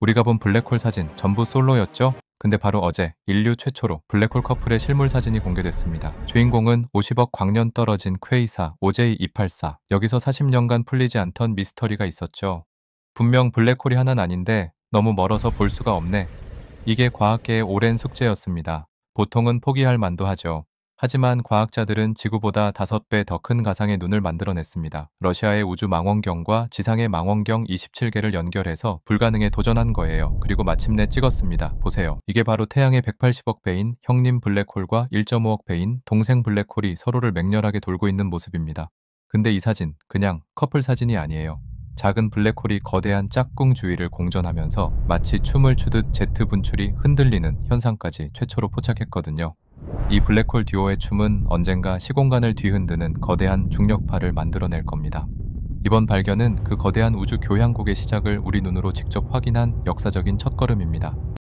우리가 본 블랙홀 사진 전부 솔로였죠? 근데 바로 어제 인류 최초로 블랙홀 커플의 실물 사진이 공개됐습니다. 주인공은 50억 광년 떨어진 쾌이사 오제이 2 8 4 여기서 40년간 풀리지 않던 미스터리가 있었죠. 분명 블랙홀이 하나는 아닌데 너무 멀어서 볼 수가 없네. 이게 과학계의 오랜 숙제였습니다. 보통은 포기할 만도 하죠. 하지만 과학자들은 지구보다 5배 더 큰 가상의 눈을 만들어냈습니다. 러시아의 우주 망원경과 지상의 망원경 27개를 연결해서 불가능에 도전한 거예요. 그리고 마침내 찍었습니다. 보세요. 이게 바로 태양의 180억 배인 형님 블랙홀과 1.5억 배인 동생 블랙홀이 서로를 맹렬하게 돌고 있는 모습입니다. 근데 이 사진 그냥 커플 사진이 아니에요. 작은 블랙홀이 거대한 짝꿍 주위를 공전하면서 마치 춤을 추듯 제트 분출이 흔들리는 현상까지 최초로 포착했거든요. 이 블랙홀 듀오의 춤은 언젠가 시공간을 뒤흔드는 거대한 중력파를 만들어낼 겁니다. 이번 발견은 그 거대한 우주 교향곡의 시작을 우리 눈으로 직접 확인한 역사적인 첫걸음입니다.